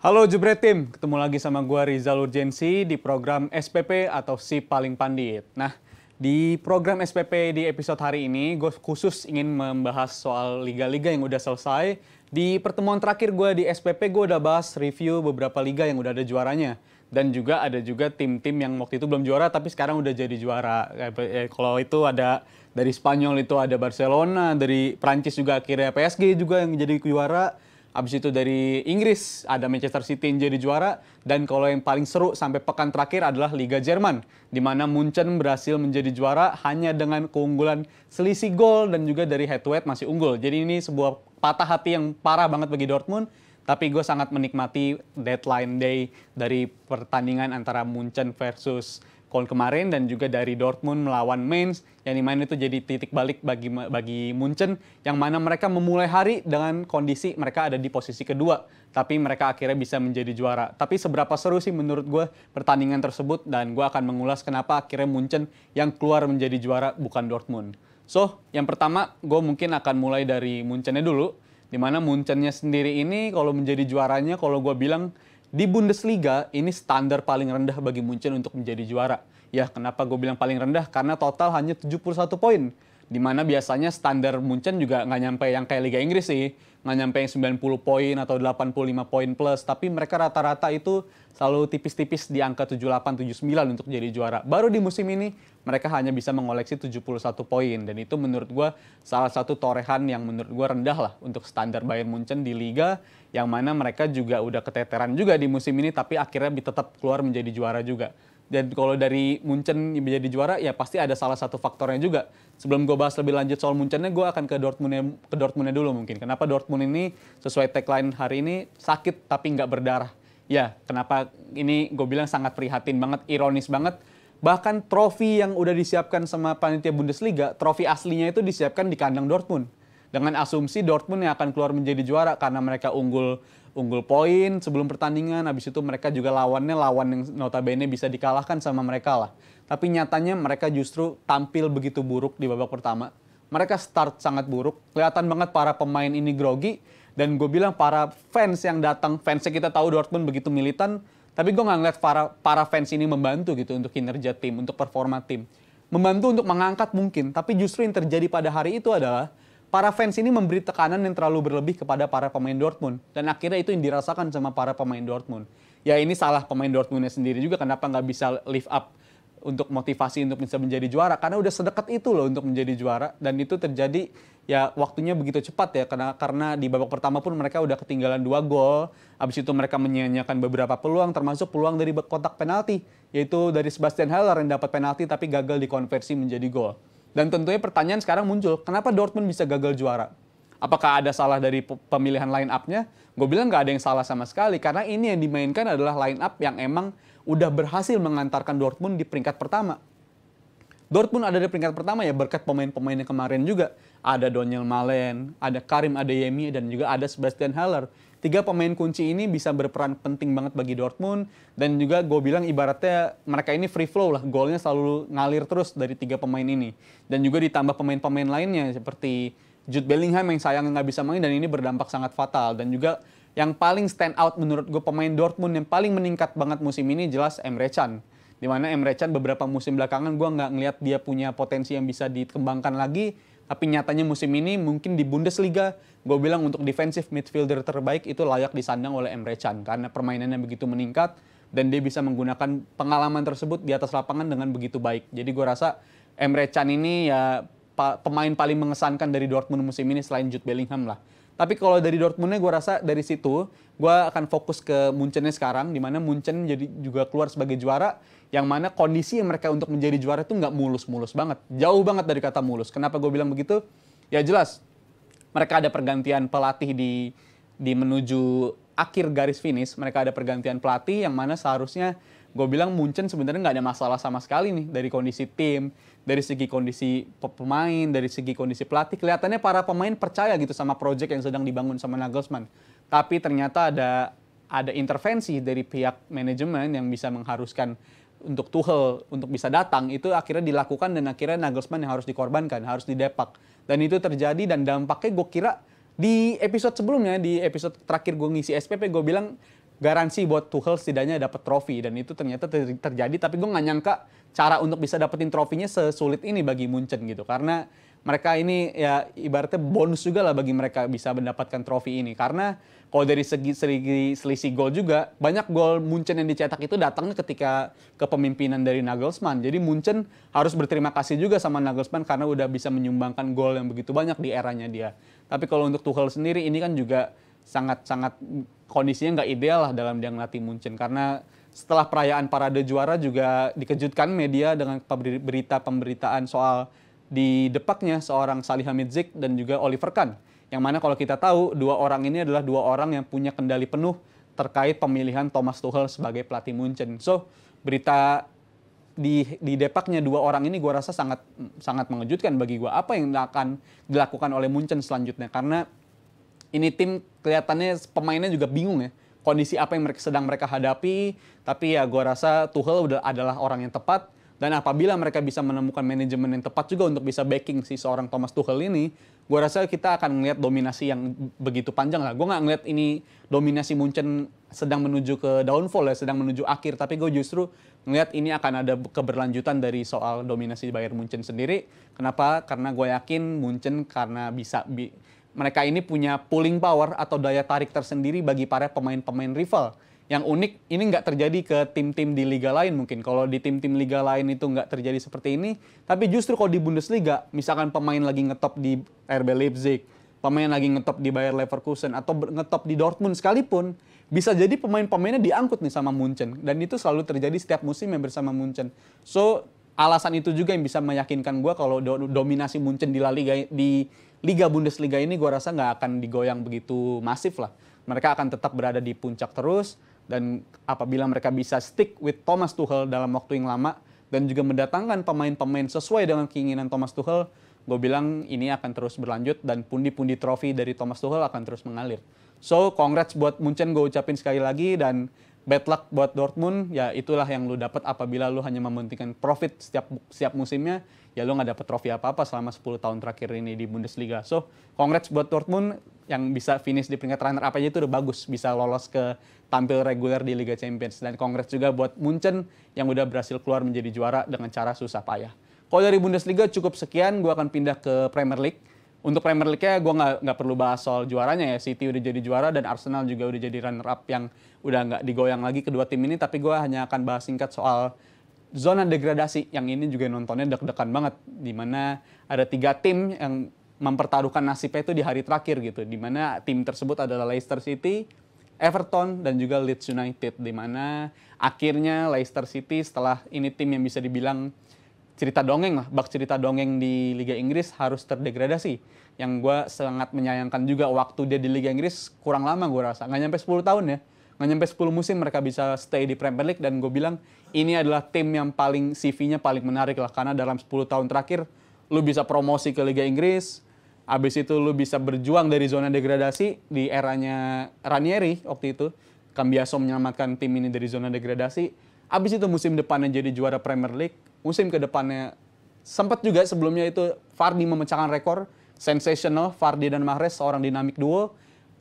Halo Jebret Tim, ketemu lagi sama gua Rizal Urgensi di program SPP atau Si Paling Pandit. Nah, di program SPP di episode hari ini, gue khusus ingin membahas soal liga-liga yang udah selesai. Di pertemuan terakhir gue di SPP, gue udah bahas review beberapa liga yang udah ada juaranya. Dan juga ada juga tim-tim yang waktu itu belum juara, tapi sekarang udah jadi juara. Eh, eh, kalau itu ada dari Spanyol itu ada Barcelona, dari Prancis juga akhirnya PSG juga yang jadi juara Abis itu dari Inggris ada Manchester City yang jadi juara dan kalau yang paling seru sampai pekan terakhir adalah Liga Jerman di mana Munchen berhasil menjadi juara hanya dengan keunggulan selisih gol dan juga dari head to head masih unggul. Jadi ini sebuah patah hati yang parah banget bagi Dortmund tapi gue sangat menikmati deadline day dari pertandingan antara Munchen versus Kol kemarin dan juga dari Dortmund melawan Mainz yang dimana itu jadi titik balik bagi bagi Munchen yang mana mereka memulai hari dengan kondisi mereka ada di posisi kedua tapi mereka akhirnya bisa menjadi juara. Tapi seberapa seru sih menurut gue pertandingan tersebut dan gue akan mengulas kenapa akhirnya Munchen yang keluar menjadi juara bukan Dortmund. So, yang pertama gue mungkin akan mulai dari Munchennya dulu. Dimana Munchennya sendiri ini kalau menjadi juaranya kalau gue bilang di Bundesliga, ini standar paling rendah bagi Munchen untuk menjadi juara. Ya, kenapa gue bilang paling rendah? Karena total hanya 71 poin di mana biasanya standar Munchen juga nggak nyampe yang kayak Liga Inggris sih. Nggak nyampe yang 90 poin atau 85 poin plus. Tapi mereka rata-rata itu selalu tipis-tipis di angka 78-79 untuk jadi juara. Baru di musim ini mereka hanya bisa mengoleksi 71 poin. Dan itu menurut gue salah satu torehan yang menurut gue rendah lah untuk standar Bayern Munchen di Liga. Yang mana mereka juga udah keteteran juga di musim ini tapi akhirnya tetap keluar menjadi juara juga dan kalau dari Munchen menjadi juara ya pasti ada salah satu faktornya juga. Sebelum gue bahas lebih lanjut soal Munchennya, gue akan ke Dortmundnya ke Dortmundnya dulu mungkin. Kenapa Dortmund ini sesuai tagline hari ini sakit tapi nggak berdarah? Ya, kenapa ini gue bilang sangat prihatin banget, ironis banget. Bahkan trofi yang udah disiapkan sama panitia Bundesliga, trofi aslinya itu disiapkan di kandang Dortmund. Dengan asumsi Dortmund yang akan keluar menjadi juara karena mereka unggul unggul poin sebelum pertandingan habis itu mereka juga lawannya lawan yang notabene bisa dikalahkan sama mereka lah tapi nyatanya mereka justru tampil begitu buruk di babak pertama mereka start sangat buruk kelihatan banget para pemain ini grogi dan gue bilang para fans yang datang fansnya kita tahu Dortmund begitu militan tapi gue nggak ngeliat para para fans ini membantu gitu untuk kinerja tim untuk performa tim membantu untuk mengangkat mungkin tapi justru yang terjadi pada hari itu adalah para fans ini memberi tekanan yang terlalu berlebih kepada para pemain Dortmund. Dan akhirnya itu yang dirasakan sama para pemain Dortmund. Ya ini salah pemain Dortmundnya sendiri juga kenapa nggak bisa lift up untuk motivasi untuk bisa menjadi juara karena udah sedekat itu loh untuk menjadi juara dan itu terjadi ya waktunya begitu cepat ya karena karena di babak pertama pun mereka udah ketinggalan dua gol habis itu mereka menyanyiakan beberapa peluang termasuk peluang dari kotak penalti yaitu dari Sebastian Heller yang dapat penalti tapi gagal dikonversi menjadi gol dan tentunya pertanyaan sekarang muncul, kenapa Dortmund bisa gagal juara? Apakah ada salah dari pemilihan line up-nya? Gue bilang nggak ada yang salah sama sekali, karena ini yang dimainkan adalah line up yang emang udah berhasil mengantarkan Dortmund di peringkat pertama. Dortmund ada di peringkat pertama ya berkat pemain-pemainnya kemarin juga. Ada Daniel Malen, ada Karim Adeyemi, dan juga ada Sebastian Haller tiga pemain kunci ini bisa berperan penting banget bagi Dortmund dan juga gue bilang ibaratnya mereka ini free flow lah golnya selalu ngalir terus dari tiga pemain ini dan juga ditambah pemain-pemain lainnya seperti Jude Bellingham yang sayang nggak bisa main dan ini berdampak sangat fatal dan juga yang paling stand out menurut gue pemain Dortmund yang paling meningkat banget musim ini jelas Emre Can dimana Emre Can beberapa musim belakangan gue nggak ngeliat dia punya potensi yang bisa dikembangkan lagi tapi nyatanya musim ini mungkin di Bundesliga gue bilang untuk defensive midfielder terbaik itu layak disandang oleh Emre Can karena permainannya begitu meningkat dan dia bisa menggunakan pengalaman tersebut di atas lapangan dengan begitu baik. Jadi gue rasa Emre Can ini ya pemain paling mengesankan dari Dortmund musim ini selain Jude Bellingham lah. Tapi kalau dari Dortmundnya gue rasa dari situ gue akan fokus ke Munchennya sekarang, di mana Munchen jadi juga keluar sebagai juara, yang mana kondisi mereka untuk menjadi juara itu nggak mulus-mulus banget, jauh banget dari kata mulus. Kenapa gue bilang begitu? Ya jelas, mereka ada pergantian pelatih di di menuju akhir garis finish mereka ada pergantian pelatih yang mana seharusnya gue bilang Munchen sebenarnya nggak ada masalah sama sekali nih dari kondisi tim, dari segi kondisi pemain, dari segi kondisi pelatih. Kelihatannya para pemain percaya gitu sama project yang sedang dibangun sama Nagelsmann. Tapi ternyata ada ada intervensi dari pihak manajemen yang bisa mengharuskan untuk Tuchel untuk bisa datang itu akhirnya dilakukan dan akhirnya Nagelsmann yang harus dikorbankan, harus didepak. Dan itu terjadi dan dampaknya gue kira di episode sebelumnya, di episode terakhir gue ngisi SPP, gue bilang garansi buat Tuchel setidaknya dapat trofi dan itu ternyata ter terjadi tapi gue nggak nyangka cara untuk bisa dapetin trofinya sesulit ini bagi Munchen gitu karena mereka ini ya ibaratnya bonus juga lah bagi mereka bisa mendapatkan trofi ini karena kalau dari segi, segi selisih gol juga, banyak gol Munchen yang dicetak itu datangnya ketika kepemimpinan dari Nagelsmann. Jadi Munchen harus berterima kasih juga sama Nagelsmann karena udah bisa menyumbangkan gol yang begitu banyak di eranya dia. Tapi kalau untuk Tuchel sendiri ini kan juga sangat-sangat kondisinya nggak ideal lah dalam dia ngelatih Munchen karena setelah perayaan parade juara juga dikejutkan media dengan berita pemberitaan soal di depaknya seorang Salihamidzic dan juga Oliver Kahn. Yang mana kalau kita tahu dua orang ini adalah dua orang yang punya kendali penuh terkait pemilihan Thomas Tuchel sebagai pelatih Munchen. So, berita di di depaknya dua orang ini gue rasa sangat sangat mengejutkan bagi gue apa yang akan dilakukan oleh Munchen selanjutnya karena ini tim kelihatannya pemainnya juga bingung ya kondisi apa yang mereka sedang mereka hadapi tapi ya gue rasa Tuchel adalah orang yang tepat dan apabila mereka bisa menemukan manajemen yang tepat juga untuk bisa backing si seorang Thomas Tuchel ini, gue rasa kita akan melihat dominasi yang begitu panjang lah. Gue nggak ngeliat ini dominasi Munchen sedang menuju ke downfall ya, sedang menuju akhir. Tapi gue justru ngeliat ini akan ada keberlanjutan dari soal dominasi Bayern Munchen sendiri. Kenapa? Karena gue yakin Munchen karena bisa bi mereka ini punya pulling power atau daya tarik tersendiri bagi para pemain-pemain rival yang unik ini nggak terjadi ke tim-tim di liga lain mungkin. Kalau di tim-tim liga lain itu nggak terjadi seperti ini, tapi justru kalau di Bundesliga, misalkan pemain lagi ngetop di RB Leipzig, pemain lagi ngetop di Bayer Leverkusen atau ngetop di Dortmund sekalipun, bisa jadi pemain-pemainnya diangkut nih sama Munchen dan itu selalu terjadi setiap musim musimnya bersama Munchen. So alasan itu juga yang bisa meyakinkan gue kalau do dominasi Munchen di La Liga di Liga Bundesliga ini gue rasa nggak akan digoyang begitu masif lah. Mereka akan tetap berada di puncak terus dan apabila mereka bisa stick with Thomas Tuchel dalam waktu yang lama dan juga mendatangkan pemain-pemain sesuai dengan keinginan Thomas Tuchel, gue bilang ini akan terus berlanjut dan pundi-pundi trofi dari Thomas Tuchel akan terus mengalir. So, congrats buat Munchen gue ucapin sekali lagi dan bad luck buat Dortmund ya itulah yang lu dapat apabila lu hanya mementingkan profit setiap setiap musimnya ya lu nggak dapat trofi apa-apa selama 10 tahun terakhir ini di Bundesliga. So, congrats buat Dortmund yang bisa finish di peringkat runner apa aja itu udah bagus, bisa lolos ke tampil reguler di Liga Champions dan congrats juga buat Munchen yang udah berhasil keluar menjadi juara dengan cara susah payah. Kalau dari Bundesliga cukup sekian, gua akan pindah ke Premier League untuk Premier League-nya gue nggak nggak perlu bahas soal juaranya ya. City udah jadi juara dan Arsenal juga udah jadi runner up yang udah nggak digoyang lagi kedua tim ini. Tapi gue hanya akan bahas singkat soal zona degradasi yang ini juga nontonnya deg-degan banget. Dimana ada tiga tim yang mempertaruhkan nasibnya itu di hari terakhir gitu. Dimana tim tersebut adalah Leicester City, Everton dan juga Leeds United. Dimana akhirnya Leicester City setelah ini tim yang bisa dibilang cerita dongeng lah, bak cerita dongeng di Liga Inggris harus terdegradasi. Yang gue sangat menyayangkan juga waktu dia di Liga Inggris kurang lama gue rasa. Nggak nyampe 10 tahun ya. Nggak nyampe 10 musim mereka bisa stay di Premier League. Dan gue bilang ini adalah tim yang paling CV-nya paling menarik lah. Karena dalam 10 tahun terakhir lu bisa promosi ke Liga Inggris. Abis itu lu bisa berjuang dari zona degradasi di eranya Ranieri waktu itu. Cambiaso menyelamatkan tim ini dari zona degradasi Abis itu musim depannya jadi juara Premier League, musim ke depannya sempat juga sebelumnya itu Fardi memecahkan rekor sensational Fardi dan Mahrez seorang dinamik duo.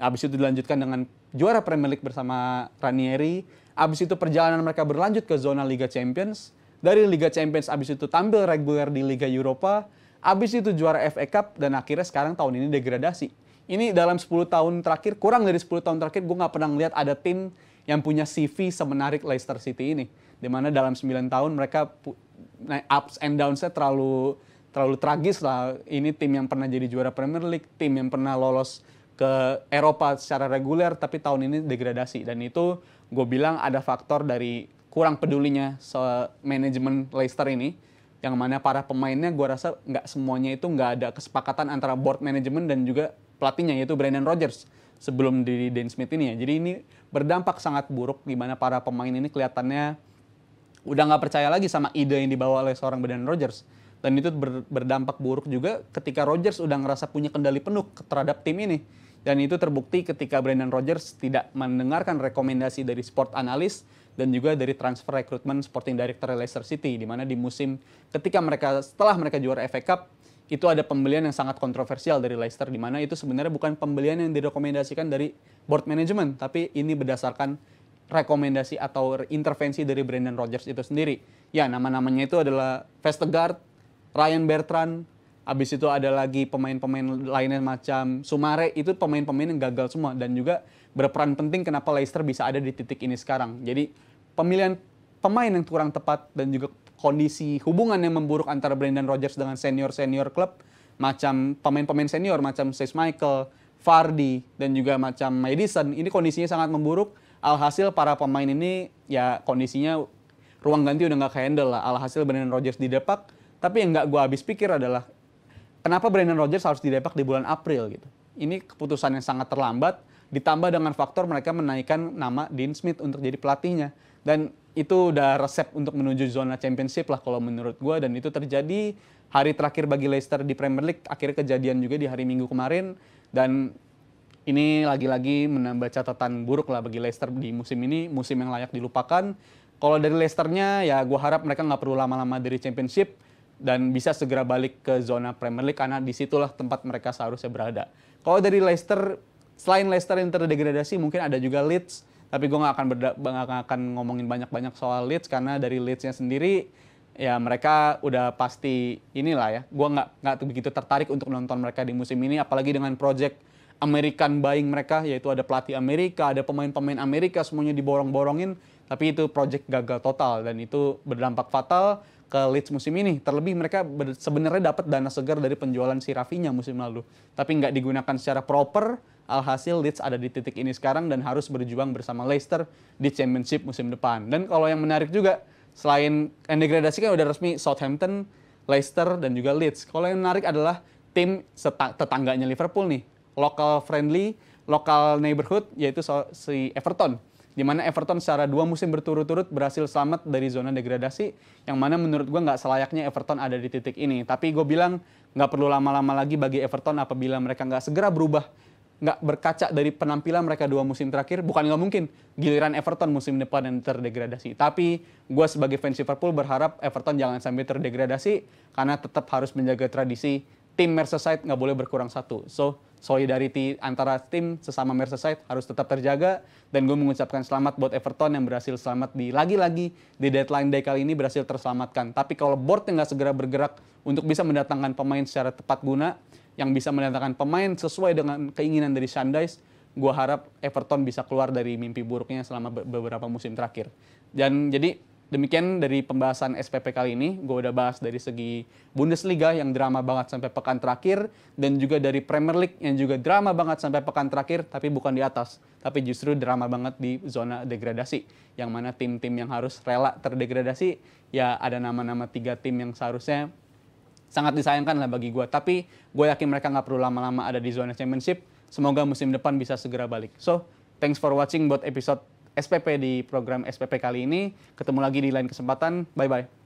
Abis itu dilanjutkan dengan juara Premier League bersama Ranieri. Abis itu perjalanan mereka berlanjut ke zona Liga Champions. Dari Liga Champions abis itu tampil reguler di Liga Eropa. Abis itu juara FA Cup dan akhirnya sekarang tahun ini degradasi ini dalam 10 tahun terakhir, kurang dari 10 tahun terakhir, gue gak pernah ngeliat ada tim yang punya CV semenarik Leicester City ini. Dimana dalam 9 tahun mereka ups and downs-nya terlalu terlalu tragis lah. Ini tim yang pernah jadi juara Premier League, tim yang pernah lolos ke Eropa secara reguler, tapi tahun ini degradasi. Dan itu gue bilang ada faktor dari kurang pedulinya manajemen Leicester ini, yang mana para pemainnya gue rasa nggak semuanya itu nggak ada kesepakatan antara board manajemen dan juga pelatihnya yaitu Brandon Rodgers sebelum di Dan Smith ini ya. Jadi ini berdampak sangat buruk di mana para pemain ini kelihatannya udah nggak percaya lagi sama ide yang dibawa oleh seorang Brendan Rodgers. Dan itu ber, berdampak buruk juga ketika Rodgers udah ngerasa punya kendali penuh terhadap tim ini. Dan itu terbukti ketika Brendan Rodgers tidak mendengarkan rekomendasi dari sport analis dan juga dari transfer rekrutmen Sporting Director Leicester City di mana di musim ketika mereka setelah mereka juara FA Cup itu ada pembelian yang sangat kontroversial dari Leicester di mana itu sebenarnya bukan pembelian yang direkomendasikan dari board management tapi ini berdasarkan rekomendasi atau intervensi dari Brandon Rodgers itu sendiri. Ya, nama-namanya itu adalah Vestergaard, Ryan Bertrand, habis itu ada lagi pemain-pemain lainnya macam Sumare itu pemain-pemain yang gagal semua dan juga berperan penting kenapa Leicester bisa ada di titik ini sekarang. Jadi pemilihan pemain yang kurang tepat dan juga kondisi hubungan yang memburuk antara Brendan Rodgers dengan senior-senior klub macam pemain-pemain senior macam Sis Michael, Fardi dan juga macam Madison ini kondisinya sangat memburuk alhasil para pemain ini ya kondisinya ruang ganti udah nggak handle lah alhasil Brendan Rodgers didepak tapi yang nggak gue habis pikir adalah kenapa Brendan Rodgers harus didepak di bulan April gitu ini keputusan yang sangat terlambat ditambah dengan faktor mereka menaikkan nama Dean Smith untuk jadi pelatihnya dan itu udah resep untuk menuju zona championship lah kalau menurut gue dan itu terjadi hari terakhir bagi Leicester di Premier League akhirnya kejadian juga di hari Minggu kemarin dan ini lagi-lagi menambah catatan buruk lah bagi Leicester di musim ini musim yang layak dilupakan kalau dari Leicesternya ya gue harap mereka nggak perlu lama-lama dari championship dan bisa segera balik ke zona Premier League karena disitulah tempat mereka seharusnya berada. Kalau dari Leicester, selain Leicester yang terdegradasi mungkin ada juga Leeds tapi gue nggak akan gak akan ngomongin banyak-banyak soal Leeds karena dari Leedsnya sendiri ya mereka udah pasti inilah ya. Gue nggak nggak begitu tertarik untuk nonton mereka di musim ini, apalagi dengan project American buying mereka, yaitu ada pelatih Amerika, ada pemain-pemain Amerika, semuanya diborong-borongin. Tapi itu project gagal total dan itu berdampak fatal ke Leeds musim ini. Terlebih mereka sebenarnya dapat dana segar dari penjualan si Rafinha musim lalu, tapi nggak digunakan secara proper Alhasil Leeds ada di titik ini sekarang dan harus berjuang bersama Leicester di Championship musim depan. Dan kalau yang menarik juga selain yang degradasi kan udah resmi Southampton, Leicester dan juga Leeds. Kalau yang menarik adalah tim tetangganya Liverpool nih, local friendly, local neighborhood yaitu si Everton di mana Everton secara dua musim berturut-turut berhasil selamat dari zona degradasi, yang mana menurut gue nggak selayaknya Everton ada di titik ini. Tapi gue bilang nggak perlu lama-lama lagi bagi Everton apabila mereka nggak segera berubah nggak berkaca dari penampilan mereka dua musim terakhir, bukan nggak mungkin giliran Everton musim depan yang terdegradasi. Tapi gue sebagai fans Liverpool berharap Everton jangan sampai terdegradasi karena tetap harus menjaga tradisi tim Merseyside nggak boleh berkurang satu. So solidarity antara tim sesama Merseyside harus tetap terjaga dan gue mengucapkan selamat buat Everton yang berhasil selamat di lagi-lagi di deadline day kali ini berhasil terselamatkan. Tapi kalau board yang nggak segera bergerak untuk bisa mendatangkan pemain secara tepat guna, yang bisa mendatangkan pemain sesuai dengan keinginan dari Shandais, gue harap Everton bisa keluar dari mimpi buruknya selama beberapa musim terakhir. Dan jadi demikian dari pembahasan SPP kali ini, gue udah bahas dari segi Bundesliga yang drama banget sampai pekan terakhir, dan juga dari Premier League yang juga drama banget sampai pekan terakhir, tapi bukan di atas, tapi justru drama banget di zona degradasi, yang mana tim-tim yang harus rela terdegradasi, ya ada nama-nama tiga tim yang seharusnya sangat disayangkan lah bagi gue. Tapi gue yakin mereka nggak perlu lama-lama ada di zona championship. Semoga musim depan bisa segera balik. So, thanks for watching buat episode SPP di program SPP kali ini. Ketemu lagi di lain kesempatan. Bye-bye.